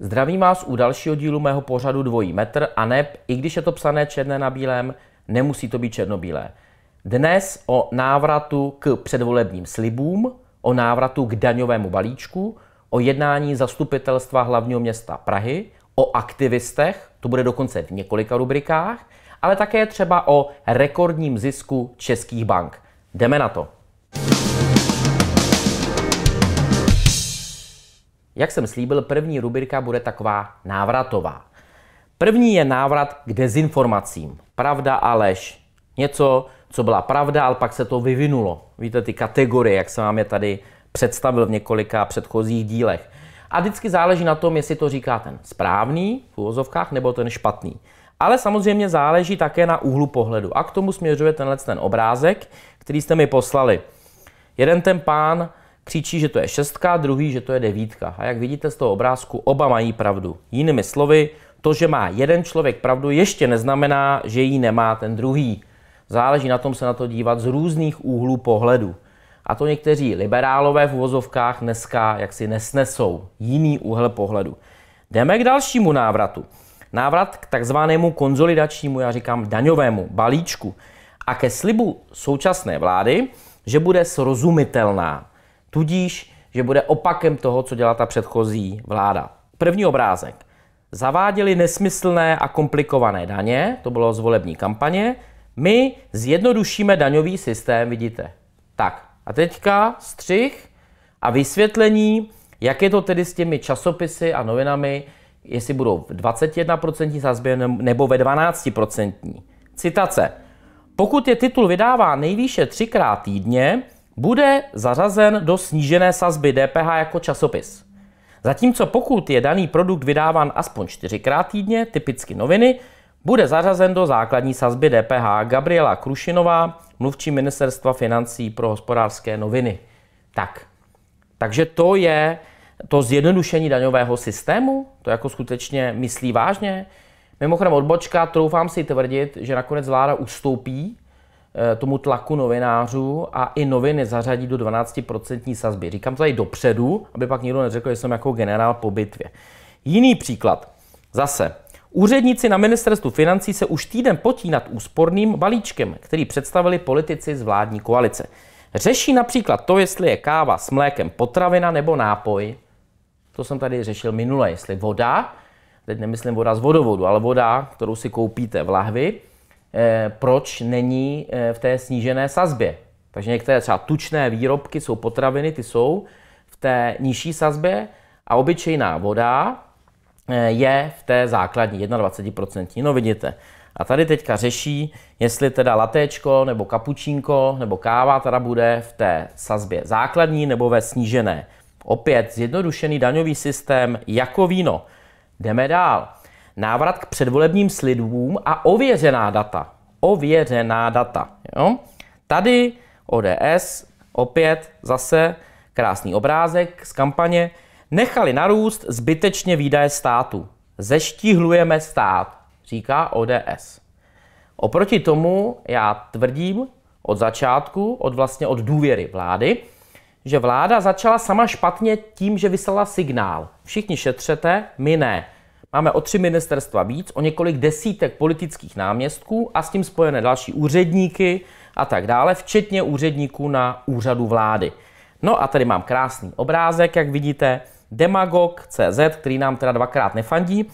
Zdravím vás u dalšího dílu mého pořadu Dvojí metr a ne, i když je to psané černé na bílém, nemusí to být černobílé. Dnes o návratu k předvolebním slibům, o návratu k daňovému balíčku, o jednání zastupitelstva hlavního města Prahy, o aktivistech, to bude dokonce v několika rubrikách, ale také třeba o rekordním zisku českých bank. Jdeme na to. Jak jsem slíbil, první rubrika bude taková návratová. První je návrat k dezinformacím. Pravda a lež. Něco, co byla pravda, ale pak se to vyvinulo. Víte, ty kategorie, jak se vám je tady představil v několika předchozích dílech. A vždycky záleží na tom, jestli to říká ten správný v úvozovkách nebo ten špatný. Ale samozřejmě záleží také na úhlu pohledu. A k tomu směřuje tenhle ten obrázek, který jste mi poslali. Jeden ten pán křičí, že to je šestka, druhý, že to je devítka. A jak vidíte z toho obrázku, oba mají pravdu. Jinými slovy, to, že má jeden člověk pravdu, ještě neznamená, že ji nemá ten druhý. Záleží na tom se na to dívat z různých úhlů pohledu. A to někteří liberálové v uvozovkách dneska jaksi nesnesou jiný úhel pohledu. Jdeme k dalšímu návratu. Návrat k takzvanému konzolidačnímu, já říkám daňovému balíčku a ke slibu současné vlády, že bude srozumitelná, tudíž, že bude opakem toho, co dělá ta předchozí vláda. První obrázek. Zaváděli nesmyslné a komplikované daně, to bylo z volební kampaně. My zjednodušíme daňový systém, vidíte. Tak, a teďka střih a vysvětlení, jak je to tedy s těmi časopisy a novinami, jestli budou v 21% sazbě nebo ve 12%. Citace. Pokud je titul vydává nejvýše třikrát týdně, bude zařazen do snížené sazby DPH jako časopis. Zatímco pokud je daný produkt vydáván aspoň čtyřikrát týdně, typicky noviny, bude zařazen do základní sazby DPH Gabriela Krušinová, mluvčí ministerstva financí pro hospodářské noviny. Tak, takže to je to zjednodušení daňového systému? To jako skutečně myslí vážně? Mimochodem odbočka, troufám si tvrdit, že nakonec vláda ustoupí eh, tomu tlaku novinářů a i noviny zařadí do 12% sazby. Říkám to tady dopředu, aby pak nikdo neřekl, že jsem jako generál po bitvě. Jiný příklad. Zase, Úředníci na ministerstvu financí se už týden potí nad úsporným balíčkem, který představili politici z vládní koalice. Řeší například to, jestli je káva s mlékem potravina nebo nápoj. To jsem tady řešil minule, jestli voda, teď nemyslím voda z vodovodu, ale voda, kterou si koupíte v lahvi, eh, proč není eh, v té snížené sazbě. Takže některé třeba tučné výrobky jsou potraviny, ty jsou v té nižší sazbě a obyčejná voda Eh, je v té základní 21%. No vidíte. A tady teďka řeší, jestli teda latéčko nebo kapučínko nebo káva teda bude v té sazbě základní nebo ve snížené. Opět zjednodušený daňový systém jako víno. Jdeme dál. Návrat k předvolebním slidům a ověřená data. Ověřená data. Jo? Tady ODS, opět zase krásný obrázek z kampaně Nechali narůst zbytečně výdaje státu. Zeštíhlujeme stát, říká ODS. Oproti tomu já tvrdím od začátku, od vlastně od důvěry vlády, že vláda začala sama špatně tím, že vyslala signál. Všichni šetřete, my ne. Máme o tři ministerstva víc, o několik desítek politických náměstků a s tím spojené další úředníky a tak dále, včetně úředníků na úřadu vlády. No a tady mám krásný obrázek, jak vidíte, demagog.cz, který nám teda dvakrát nefandí,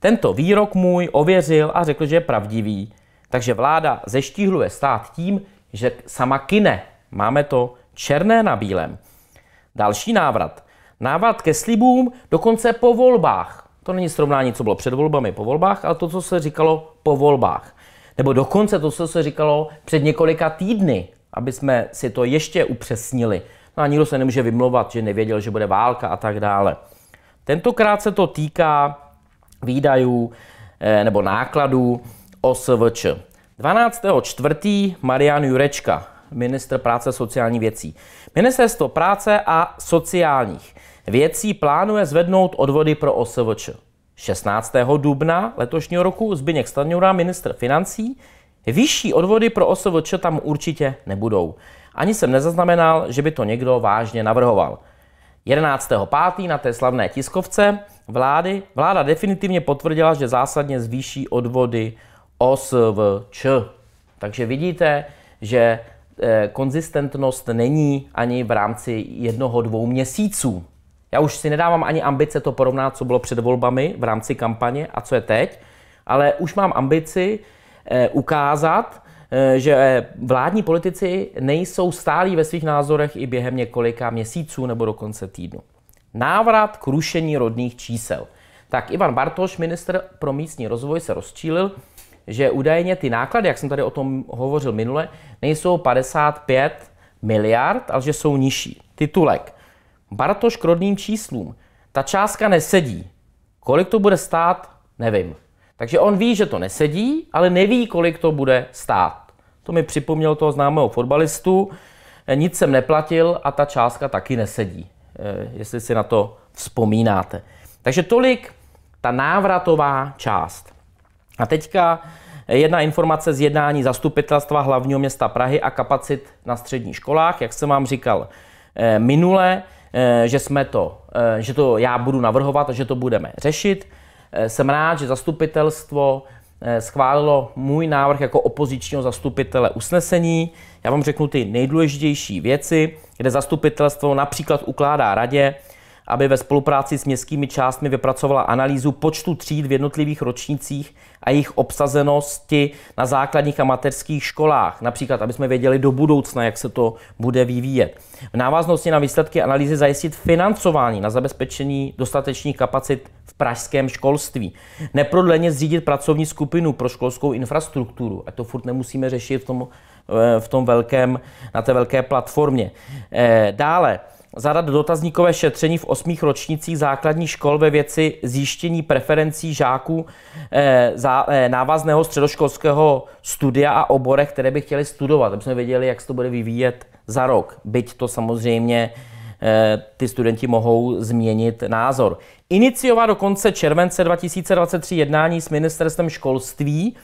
tento výrok můj ověřil a řekl, že je pravdivý. Takže vláda zeštíhluje stát tím, že sama kine. Máme to černé na bílém. Další návrat. Návrat ke slibům dokonce po volbách. To není srovnání, co bylo před volbami, po volbách, ale to, co se říkalo po volbách. Nebo dokonce to, co se říkalo před několika týdny, aby jsme si to ještě upřesnili. No a nikdo se nemůže vymlouvat, že nevěděl, že bude válka a tak dále. Tentokrát se to týká výdajů eh, nebo nákladů OSVČ. 12. čtvrtý Marian Jurečka, ministr práce a sociální věcí. Ministerstvo práce a sociálních věcí plánuje zvednout odvody pro OSVČ. 16. dubna letošního roku Zbigněk Stanjura, ministr financí, vyšší odvody pro OSVČ tam určitě nebudou. Ani jsem nezaznamenal, že by to někdo vážně navrhoval. 11.5. na té slavné tiskovce vlády, vláda definitivně potvrdila, že zásadně zvýší odvody OSVČ. Takže vidíte, že eh, konzistentnost není ani v rámci jednoho, dvou měsíců. Já už si nedávám ani ambice to porovnat, co bylo před volbami v rámci kampaně a co je teď, ale už mám ambici eh, ukázat, Eh, že eh, vládní politici nejsou stálí ve svých názorech i během několika měsíců nebo dokonce týdnu. Návrat k rušení rodných čísel. Tak Ivan Bartoš, minister pro místní rozvoj, se rozčílil, že údajně ty náklady, jak jsem tady o tom hovořil minule, nejsou 55 miliard, ale že jsou nižší. Titulek. Bartoš k rodným číslům. Ta částka nesedí. Kolik to bude stát, nevím. Takže on ví, že to nesedí, ale neví, kolik to bude stát. To mi připomněl toho známého fotbalistu. Nic jsem neplatil a ta částka taky nesedí, eh, jestli si na to vzpomínáte. Takže tolik ta návratová část. A teďka jedna informace z jednání zastupitelstva hlavního města Prahy a kapacit na středních školách. Jak jsem vám říkal eh, minule, eh, že jsme to, že to já budu navrhovat a že to budeme řešit. Eh, jsem rád, že zastupitelstvo eh, schválilo můj návrh jako opozičního zastupitele usnesení. Já vám řeknu ty nejdůležitější věci, kde zastupitelstvo například ukládá radě, aby ve spolupráci s městskými částmi vypracovala analýzu počtu tříd v jednotlivých ročnících a jejich obsazenosti na základních a mateřských školách, například, aby jsme věděli do budoucna, jak se to bude vyvíjet. V návaznosti na výsledky analýzy zajistit financování na zabezpečení dostatečných kapacit v pražském školství. Neprodleně zřídit pracovní skupinu pro školskou infrastrukturu, a to furt nemusíme řešit v tom, eh, v tom velkém, na té velké platformě. Eh, dále, zadat dotazníkové šetření v osmých ročnících základních škol ve věci zjištění preferencí žáků eh, za, eh, návazného středoškolského studia a oborech, které by chtěli studovat, aby jsme věděli, jak se to bude vyvíjet za rok. Byť to samozřejmě eh, ty studenti mohou změnit názor. Iniciovat do konce července 2023 jednání s ministerstvem školství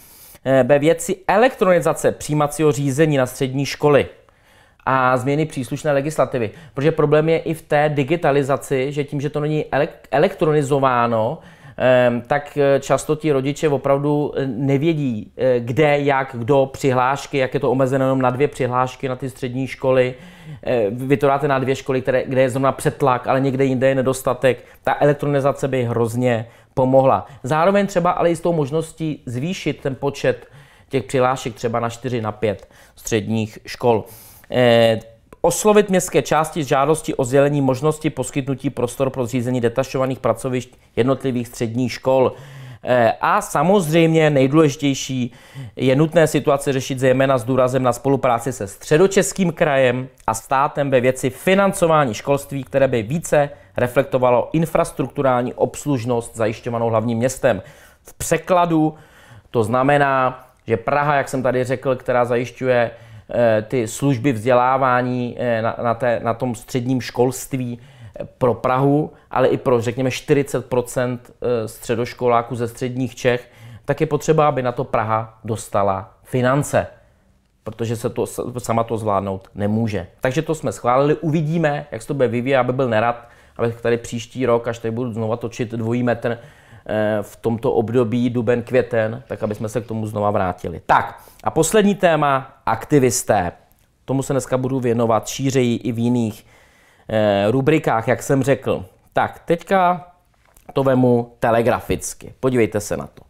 eh, ve věci elektronizace přijímacího řízení na střední školy a změny příslušné legislativy. Protože problém je i v té digitalizaci, že tím, že to není elektronizováno, tak eh, často ti rodiče opravdu eh, nevědí, eh, kde, jak, kdo, přihlášky, jak je to omezeno jenom na dvě přihlášky na ty střední školy. Vy to dáte na dvě školy, které, kde je zrovna přetlak, ale někde jinde je nedostatek. Ta elektronizace by hrozně pomohla. Zároveň třeba ale i s tou možností zvýšit ten počet těch přihlášek třeba na 4, na 5 středních škol. Eh, oslovit městské části s žádostí o sdělení možnosti poskytnutí prostor pro zřízení detašovaných pracovišť jednotlivých středních škol. Eh, a samozřejmě nejdůležitější je nutné situace řešit zejména s důrazem na spolupráci se středočeským krajem a státem ve věci financování školství, které by více reflektovalo infrastrukturální obslužnost zajišťovanou hlavním městem. V překladu to znamená, že Praha, jak jsem tady řekl, která zajišťuje Eh, ty služby vzdělávání eh, na, na, té, na tom středním školství eh, pro Prahu, ale i pro, řekněme, 40 středoškoláků ze středních Čech, tak je potřeba, aby na to Praha dostala finance, protože se to sama to zvládnout nemůže. Takže to jsme schválili, uvidíme, jak se to bude vyvíjet, aby byl nerad, abych tady příští rok, až tady budu znovu točit dvojí metr, Eh, v tomto období duben, květen, tak aby jsme se k tomu znova vrátili. Tak a poslední téma, aktivisté. Tomu se dneska budu věnovat šířeji i v jiných eh, rubrikách, jak jsem řekl. Tak, teďka to vemu telegraficky. Podívejte se na to.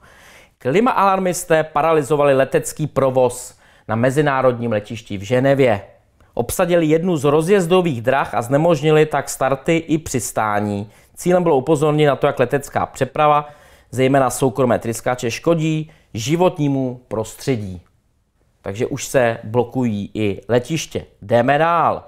Klimaalarmisté paralizovali letecký provoz na mezinárodním letišti v Ženevě. Obsadili jednu z rozjezdových drah a znemožnili tak starty i přistání Cílem bylo upozornit na to, jak letecká přeprava, zejména soukromé tryskáče, škodí životnímu prostředí. Takže už se blokují i letiště. Jdeme dál.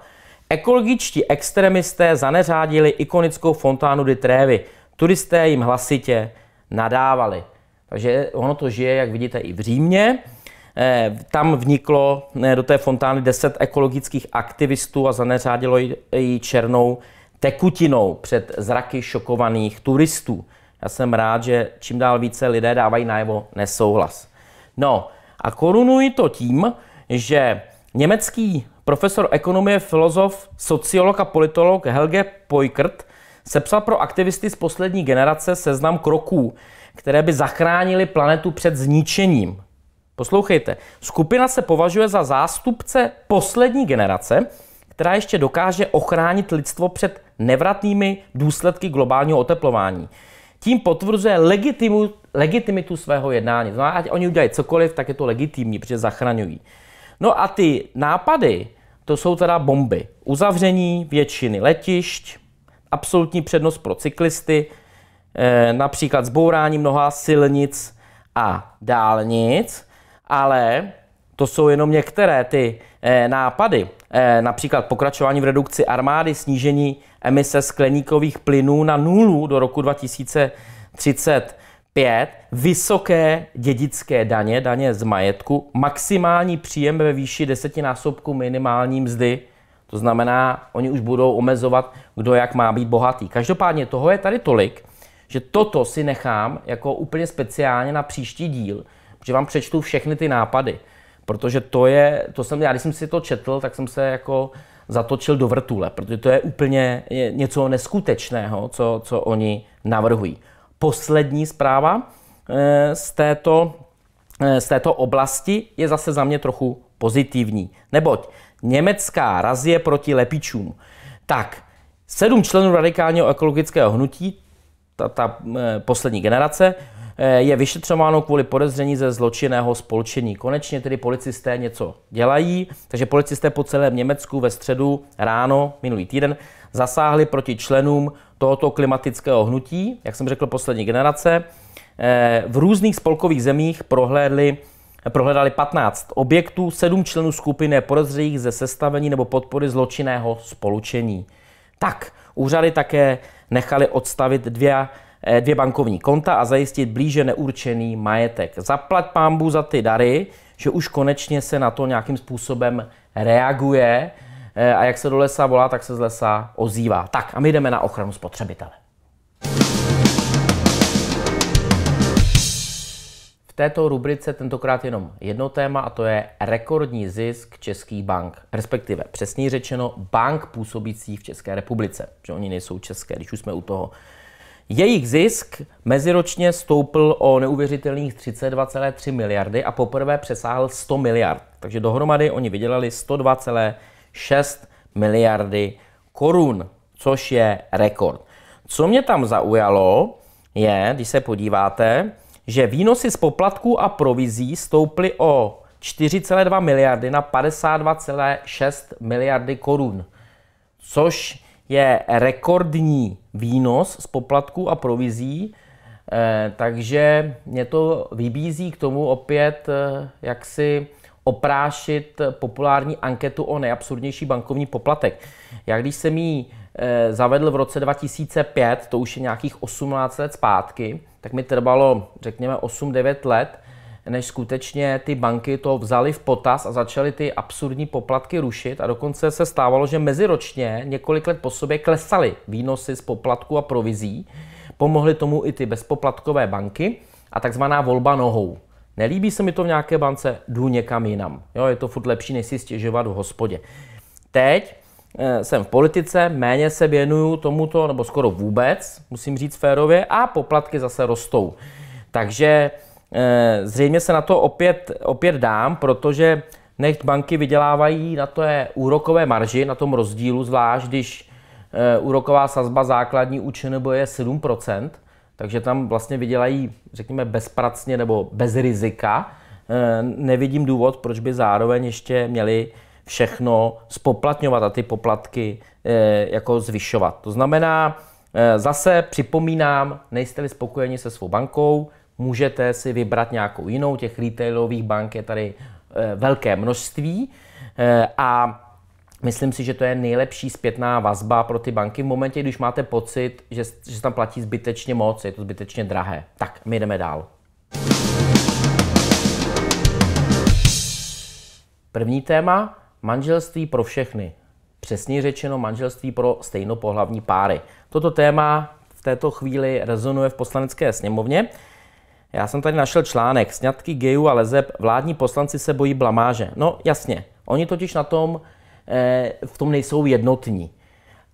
Ekologičtí extremisté zaneřádili ikonickou fontánu de Trévy. Turisté jim hlasitě nadávali. Takže ono to žije, jak vidíte, i v Římě. Eh, tam vniklo eh, do té fontány 10 ekologických aktivistů a zaneřádilo ji černou tekutinou před zraky šokovaných turistů. Já jsem rád, že čím dál více lidé dávají najevo nesouhlas. No a korunuji to tím, že německý profesor ekonomie, filozof, sociolog a politolog Helge Poikert sepsal pro aktivisty z poslední generace seznam kroků, které by zachránili planetu před zničením. Poslouchejte, skupina se považuje za zástupce poslední generace, která ještě dokáže ochránit lidstvo před nevratnými důsledky globálního oteplování. Tím potvrzuje legitimu, legitimitu svého jednání. No, ať oni udělají cokoliv, tak je to legitimní, protože zachraňují. No a ty nápady, to jsou teda bomby. Uzavření většiny letišť, absolutní přednost pro cyklisty, eh, například zbourání mnoha silnic a dálnic, ale to jsou jenom některé ty eh, nápady. Eh, například pokračování v redukci armády, snížení emise skleníkových plynů na nulu do roku 2035, vysoké dědické daně, daně z majetku, maximální příjem ve výši desetinásobku minimální mzdy, to znamená, oni už budou omezovat, kdo jak má být bohatý. Každopádně toho je tady tolik, že toto si nechám jako úplně speciálně na příští díl, protože vám přečtu všechny ty nápady. Protože to je, to jsem, já když jsem si to četl, tak jsem se jako zatočil do vrtule, protože to je úplně něco neskutečného, co, co oni navrhují. Poslední zpráva eh, z této, eh, z této oblasti je zase za mě trochu pozitivní. Neboť německá razie proti lepičům. Tak, sedm členů radikálního ekologického hnutí, ta, ta eh, poslední generace, Eh, je vyšetřováno kvůli podezření ze zločinného spolčení. Konečně tedy policisté něco dělají, takže policisté po celém Německu ve středu ráno minulý týden zasáhli proti členům tohoto klimatického hnutí, jak jsem řekl, poslední generace. Eh, v různých spolkových zemích prohlédli prohledali 15 objektů, 7 členů skupiny podezřelých ze sestavení nebo podpory zločinného spolučení. Tak, úřady také nechali odstavit dvě Eh, dvě bankovní konta a zajistit blíže neurčený majetek. Zaplat pámbu za ty dary, že už konečně se na to nějakým způsobem reaguje eh, a jak se do lesa volá, tak se z lesa ozývá. Tak a my jdeme na ochranu spotřebitele. V této rubrice tentokrát jenom jedno téma a to je rekordní zisk českých bank, respektive přesněji řečeno bank působící v České republice, že oni nejsou české, když už jsme u toho. Jejich zisk meziročně stoupl o neuvěřitelných 32,3 miliardy a poprvé přesáhl 100 miliard. Takže dohromady oni vydělali 102,6 miliardy korun, což je rekord. Co mě tam zaujalo, je, když se podíváte, že výnosy z poplatků a provizí stouply o 4,2 miliardy na 52,6 miliardy korun, což je rekordní výnos z poplatků a provizí, eh, takže mě to vybízí k tomu opět, eh, jak si oprášit populární anketu o nejabsurdnější bankovní poplatek. Já když jsem ji eh, zavedl v roce 2005, to už je nějakých 18 let zpátky, tak mi trvalo, řekněme, 8-9 let, než skutečně ty banky to vzali v potaz a začaly ty absurdní poplatky rušit a dokonce se stávalo, že meziročně několik let po sobě klesaly výnosy z poplatku a provizí. Pomohly tomu i ty bezpoplatkové banky a takzvaná volba nohou. Nelíbí se mi to v nějaké bance, jdu někam jinam. Jo, je to furt lepší, než si stěžovat v hospodě. Teď eh, jsem v politice, méně se věnuju tomuto, nebo skoro vůbec, musím říct férově, a poplatky zase rostou. Takže Eh, zřejmě se na to opět, opět dám, protože nech banky vydělávají na je úrokové marži, na tom rozdílu, zvlášť když eh, úroková sazba základní u nebo je 7%, takže tam vlastně vydělají, řekněme, bezpracně nebo bez rizika. Eh, nevidím důvod, proč by zároveň ještě měli všechno spoplatňovat a ty poplatky jako zvyšovat. To znamená, zase připomínám, nejste-li spokojeni se svou bankou, můžete si vybrat nějakou jinou, těch retailových bank je tady eh, velké množství eh, a myslím si, že to je nejlepší zpětná vazba pro ty banky v momentě, když máte pocit, že, že se tam platí zbytečně moc, je to zbytečně drahé. Tak, my jdeme dál. První téma, manželství pro všechny. Přesně řečeno manželství pro stejnopohlavní páry. Toto téma v této chvíli rezonuje v poslanecké sněmovně. Já jsem tady našel článek. Sňatky gejů a lezeb, vládní poslanci se bojí blamáže. No jasně, oni totiž na tom, eh, v tom nejsou jednotní.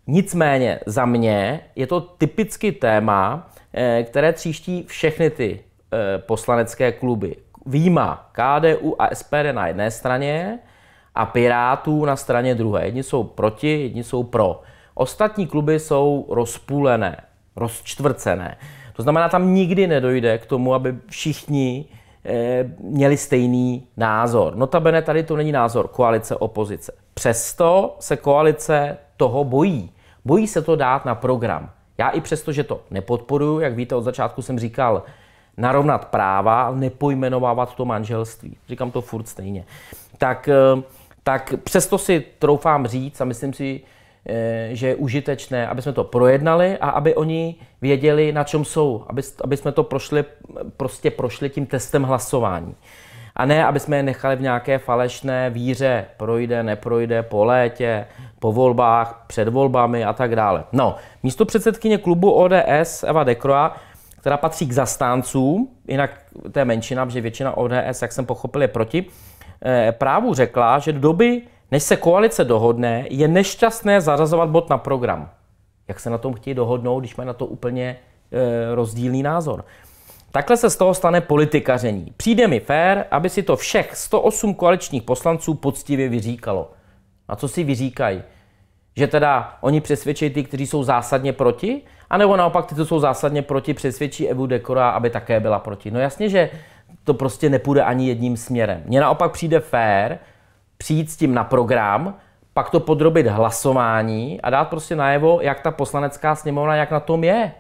Nicméně za mě je to typicky téma, eh, které tříští všechny ty eh, poslanecké kluby. Výjima KDU a SPD na jedné straně a Pirátů na straně druhé. Jedni jsou proti, jedni jsou pro. Ostatní kluby jsou rozpůlené, rozčtvrcené. To znamená, tam nikdy nedojde k tomu, aby všichni eh, měli stejný názor. Notabene tady to není názor koalice opozice. Přesto se koalice toho bojí. Bojí se to dát na program. Já i přesto, že to nepodporuju, jak víte, od začátku jsem říkal, narovnat práva, nepojmenovávat to manželství. Říkám to furt stejně. Tak, eh, tak přesto si troufám říct a myslím si, Eh, že je užitečné, aby jsme to projednali a aby oni věděli, na čem jsou, aby, aby jsme to prošli, prostě prošli tím testem hlasování. A ne, aby jsme je nechali v nějaké falešné víře, projde, neprojde, po létě, po volbách, před volbami a tak dále. No, místo předsedkyně klubu ODS Eva Dekroa, která patří k zastáncům, jinak to je menšina, protože většina ODS, jak jsem pochopil, je proti, eh, právu řekla, že do doby než se koalice dohodne, je nešťastné zařazovat bod na program. Jak se na tom chtějí dohodnout, když mají na to úplně e, rozdílný názor? Takhle se z toho stane politikaření. Přijde mi fér, aby si to všech 108 koaličních poslanců poctivě vyříkalo. A co si vyříkají? Že teda oni přesvědčí ty, kteří jsou zásadně proti, a nebo naopak ty, co jsou zásadně proti, přesvědčí Evu Dekora, aby také byla proti. No jasně, že to prostě nepůjde ani jedním směrem. Mně naopak přijde fér, přijít s tím na program, pak to podrobit hlasování a dát prostě najevo, jak ta poslanecká sněmovna, jak na tom je.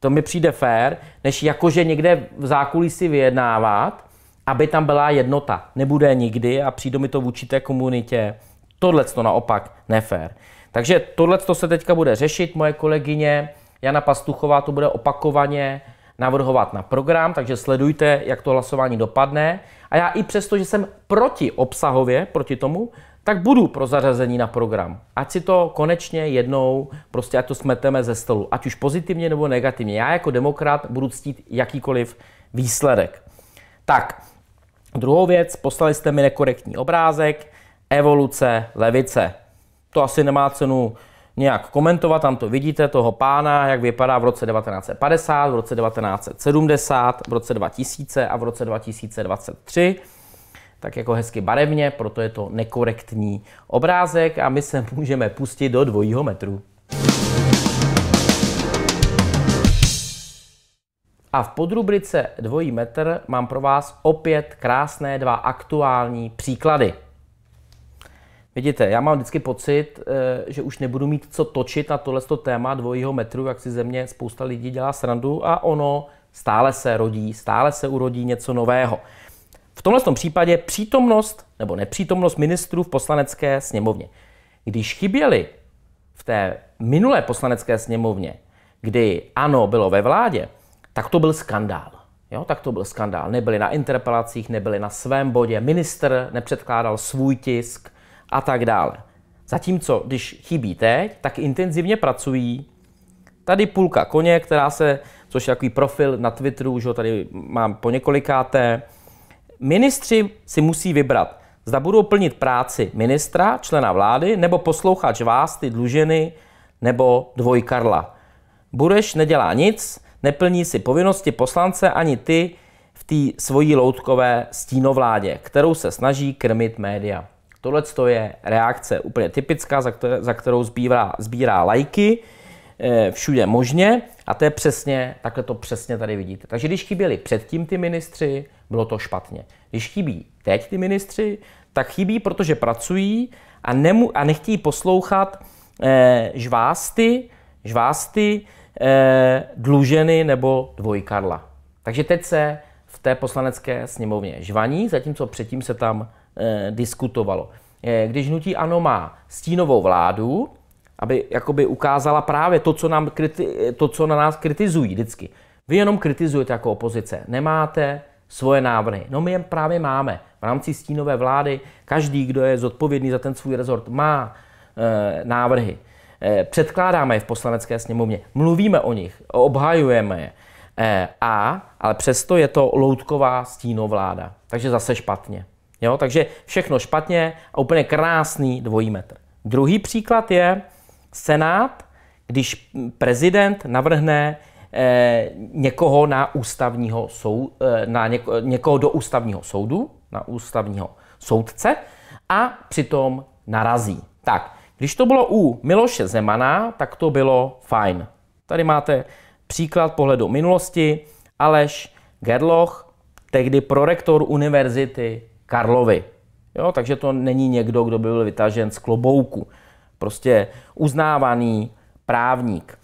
To mi přijde fér, než jakože někde v zákulisí vyjednávat, aby tam byla jednota. Nebude nikdy a přijde mi to vůči té komunitě. Tohle to naopak nefér. Takže tohle to, se teďka bude řešit. Moje kolegyně Jana Pastuchová to bude opakovaně navrhovat na program, takže sledujte, jak to hlasování dopadne. A já i přesto, že jsem proti obsahově, proti tomu, tak budu pro zařazení na program. Ať si to konečně jednou, prostě ať to smeteme ze stolu, ať už pozitivně nebo negativně. Já jako demokrat budu ctít jakýkoliv výsledek. Tak, druhou věc, poslali jste mi nekorektní obrázek, evoluce levice. To asi nemá cenu nějak komentovat, tam to vidíte, toho pána, jak vypadá v roce 1950, v roce 1970, v roce 2000 a v roce 2023 tak jako hezky barevně, proto je to nekorektní obrázek a my se můžeme pustit do dvojího metru. A v podrubrice dvojí metr mám pro vás opět krásné dva aktuální příklady. Vidíte, já mám vždycky pocit, eh, že už nebudu mít co točit na tohle téma dvojího metru, jak si ze mě spousta lidí dělá srandu a ono stále se rodí, stále se urodí něco nového. V tomhle tom případě přítomnost nebo nepřítomnost ministrů v poslanecké sněmovně. Když chyběli v té minulé poslanecké sněmovně, kdy ano, bylo ve vládě, tak to byl skandál. Jo, tak to byl skandál. Nebyli na interpelacích, nebyli na svém bodě. Minister nepředkládal svůj tisk, a tak dále. Zatímco, když chybí teď, tak intenzivně pracují. Tady půlka koně, která se, což je takový profil na Twitteru, že ho tady mám po několikáté. Ministři si musí vybrat, zda budou plnit práci ministra, člena vlády, nebo poslouchat vás, ty dlužiny, nebo dvoj Karla. Bureš nedělá nic, neplní si povinnosti poslance ani ty v té svojí loutkové stínovládě, kterou se snaží krmit média. Tohle je reakce úplně typická, za, které, za kterou zbývá, sbírá lajky e, všude možně a to je přesně, takhle to přesně tady vidíte. Takže když chyběli předtím ty ministři, bylo to špatně. Když chybí teď ty ministři, tak chybí, protože pracují a, nemu, a nechtějí poslouchat e, žvásty, žvásty e, dluženy nebo dvojkarla. Takže teď se v té poslanecké sněmovně žvaní, zatímco předtím se tam Eh, diskutovalo. Eh, když hnutí ANO má stínovou vládu, aby jakoby ukázala právě to, co, nám kriti- to, co na nás kritizují vždycky. Vy jenom kritizujete jako opozice. Nemáte svoje návrhy. No my je právě máme. V rámci stínové vlády každý, kdo je zodpovědný za ten svůj rezort, má e, návrhy. E, předkládáme je v poslanecké sněmovně. Mluvíme o nich, obhajujeme je. E, a, ale přesto je to loutková stínovláda. Takže zase špatně. Jo, takže všechno špatně a úplně krásný dvojí metr. Druhý příklad je Senát, když prezident navrhne eh, někoho na ústavního sou, eh, na něko, někoho do ústavního soudu, na ústavního soudce a přitom narazí. Tak, když to bylo u Miloše Zemana, tak to bylo fajn. Tady máte příklad pohledu minulosti. Aleš Gerloch, tehdy prorektor univerzity Karlovi. Jo, takže to není někdo, kdo by byl vytažen z klobouku. Prostě uznávaný právník.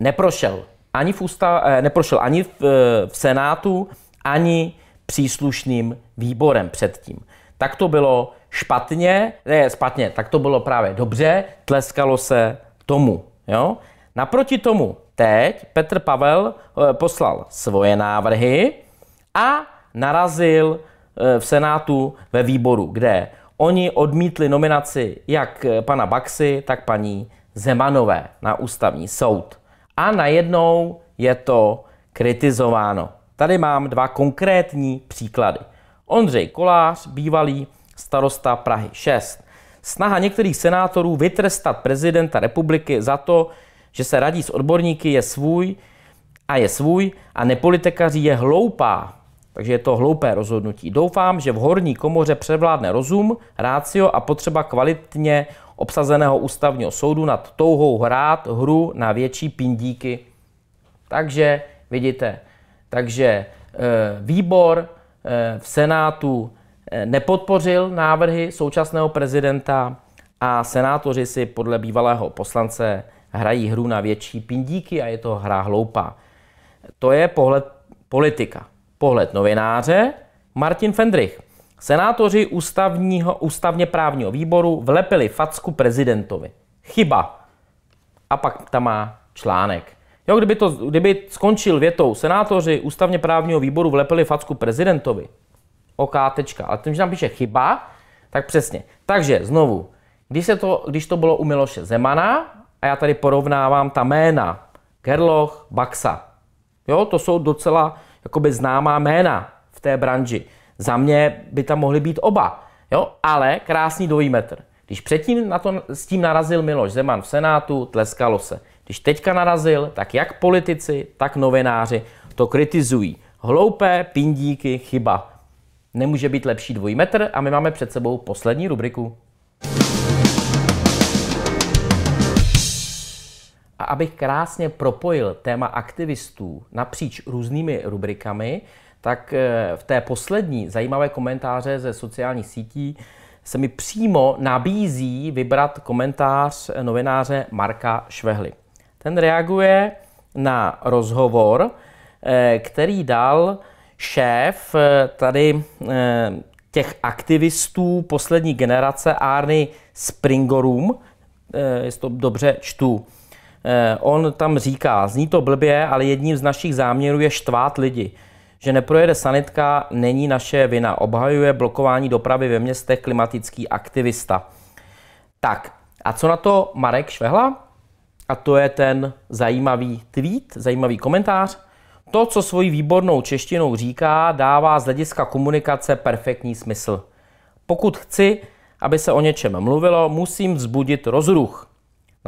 Neprošel ani v, ústav, eh, neprošel ani v, eh, v Senátu, ani příslušným výborem předtím. Tak to bylo špatně, ne špatně, tak to bylo právě dobře, tleskalo se tomu. Jo? Naproti tomu teď Petr Pavel eh, poslal svoje návrhy a narazil Eh, v Senátu ve výboru, kde oni odmítli nominaci jak eh, pana Baxy, tak paní Zemanové na ústavní soud. A najednou je to kritizováno. Tady mám dva konkrétní příklady. Ondřej Kolář, bývalý starosta Prahy 6. Snaha některých senátorů vytrestat prezidenta republiky za to, že se radí s odborníky, je svůj a je svůj a nepolitikaří je hloupá. Takže je to hloupé rozhodnutí. Doufám, že v horní komoře převládne rozum, rácio a potřeba kvalitně obsazeného ústavního soudu nad touhou hrát hru na větší pindíky. Takže vidíte, takže eh, výbor eh, v Senátu eh, nepodpořil návrhy současného prezidenta a senátoři si podle bývalého poslance hrají hru na větší pindíky a je to hra hloupá. To je pohled politika pohled novináře Martin Fendrich. Senátoři ústavního, ústavně právního výboru vlepili facku prezidentovi. Chyba. A pak tam má článek. Jo, kdyby, to, kdyby skončil větou senátoři ústavně právního výboru vlepili facku prezidentovi. OK, tečka. Ale tím, že tam píše chyba, tak přesně. Takže znovu, když, se to, když to bylo u Miloše Zemana, a já tady porovnávám ta jména, Gerloch, Baxa, jo, to jsou docela jakoby známá jména v té branži. Za mě by tam mohly být oba. Jo? Ale krásný dvojí metr. Když předtím na to, s tím narazil Miloš Zeman v Senátu, tleskalo se. Když teďka narazil, tak jak politici, tak novináři to kritizují. Hloupé, pindíky, chyba. Nemůže být lepší dvojí metr a my máme před sebou poslední rubriku. A abych krásně propojil téma aktivistů napříč různými rubrikami, tak eh, v té poslední zajímavé komentáře ze sociálních sítí se mi přímo nabízí vybrat komentář novináře Marka Švehly. Ten reaguje na rozhovor, eh, který dal šéf eh, tady těch aktivistů poslední generace Arny Springorum, jestli to dobře čtu. Eh, on tam říká, zní to blbě, ale jedním z našich záměrů je štvát lidi. Že neprojede sanitka, není naše vina. Obhajuje blokování dopravy ve městech klimatický aktivista. Tak, a co na to Marek Švehla? A to je ten zajímavý tweet, zajímavý komentář. To, co svojí výbornou češtinou říká, dává z hlediska komunikace perfektní smysl. Pokud chci, aby se o něčem mluvilo, musím vzbudit rozruch.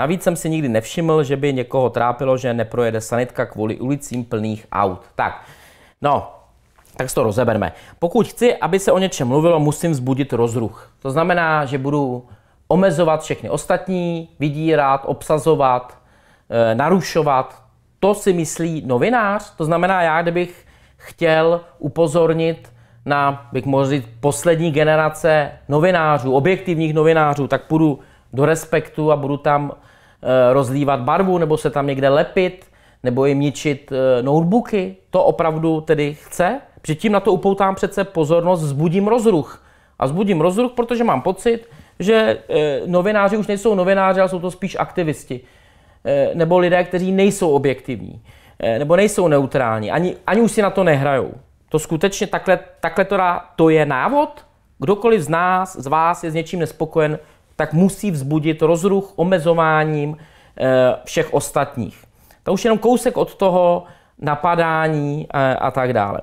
Navíc jsem si nikdy nevšiml, že by někoho trápilo, že neprojede sanitka kvůli ulicím plných aut. Tak, no, tak si to rozeberme. Pokud chci, aby se o něčem mluvilo, musím vzbudit rozruch. To znamená, že budu omezovat všechny ostatní, vydírat, obsazovat, eh, narušovat. To si myslí novinář. To znamená, já kdybych chtěl upozornit na, bych mohl říct, poslední generace novinářů, objektivních novinářů, tak půjdu do respektu a budu tam Eh, rozlívat barvu nebo se tam někde lepit nebo jim ničit eh, notebooky. To opravdu tedy chce. Předtím na to upoutám přece pozornost, zbudím rozruch. A zbudím rozruch, protože mám pocit, že eh, novináři už nejsou novináři, ale jsou to spíš aktivisti. Nebo lidé, kteří nejsou objektivní, nebo nejsou neutrální, ani, ani už si na to nehrajou. To skutečně takhle, takhle to, dá, to je návod? Kdokoliv z nás, z vás je s něčím nespokojen, tak musí vzbudit rozruch omezováním eh, všech ostatních. To už jenom kousek od toho napadání eh, a tak dále.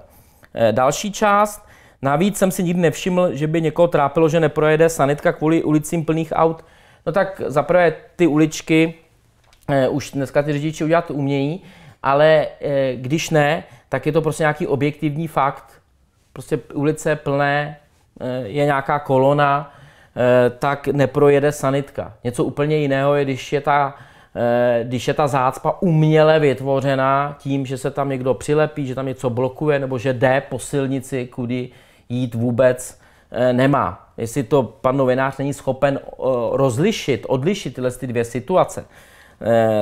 Eh, další část. Navíc jsem si nikdy nevšiml, že by někoho trápilo, že neprojede sanitka kvůli ulicím plných aut. No tak zaprvé ty uličky už dneska ty řidiči udělat umějí, ale když ne, tak je to prostě nějaký objektivní fakt. Prostě ulice plné, je nějaká kolona, Eh, tak neprojede sanitka. Něco úplně jiného je, když je ta eh, když je ta zácpa uměle vytvořená tím, že se tam někdo přilepí, že tam něco blokuje, nebo že jde po silnici, kudy jít vůbec eh, nemá. Jestli to pan novinář není schopen rozlišit, odlišit tyhle ty dvě situace,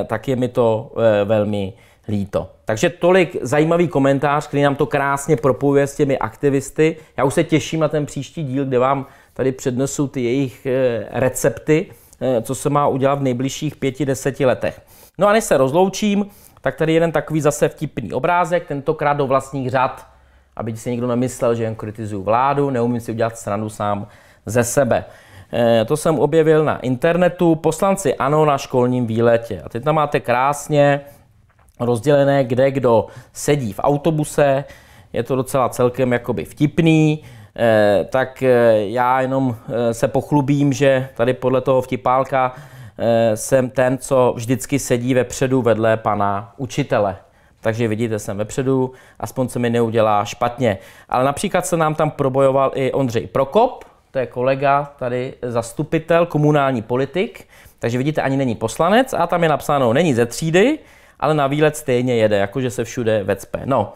tak je mi to velmi líto. Takže tolik zajímavý komentář, který nám to krásně propojuje s těmi aktivisty. Já už se těším na ten příští díl, kde vám tady přednesu ty jejich eh, recepty, eh, co se má udělat v nejbližších pěti, deseti letech. No a než se rozloučím, tak tady jeden takový zase vtipný obrázek, tentokrát do vlastních řad, aby si někdo nemyslel, že jen kritizuju vládu, neumím si udělat stranu sám ze sebe. Eh, to jsem objevil na internetu, poslanci ano na školním výletě. A teď tam máte krásně rozdělené, kde kdo sedí v autobuse, je to docela celkem jakoby vtipný. Eh, tak eh, já jenom eh, se pochlubím, že tady podle toho vtipálka jsem ten, co vždycky sedí vepředu vedle pana učitele. Takže vidíte, jsem vepředu, aspoň se mi neudělá špatně. Ale například se nám tam probojoval i Ondřej Prokop, to je kolega, tady zastupitel, komunální politik. Takže vidíte, ani není poslanec a tam je napsáno, není ze třídy, ale na výlet stejně jede, jakože se všude vecpe. No,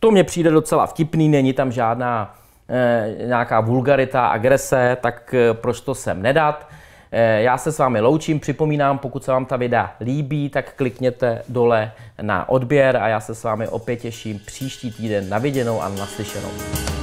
to mně přijde docela vtipný, není tam žádná Eh, nějaká vulgarita, agrese, tak eh, proč to sem nedat. Eh, já se s vámi loučím, připomínám, pokud se vám ta videa líbí, tak klikněte dole na odběr a já se s vámi opět těším příští týden na viděnou a naslyšenou.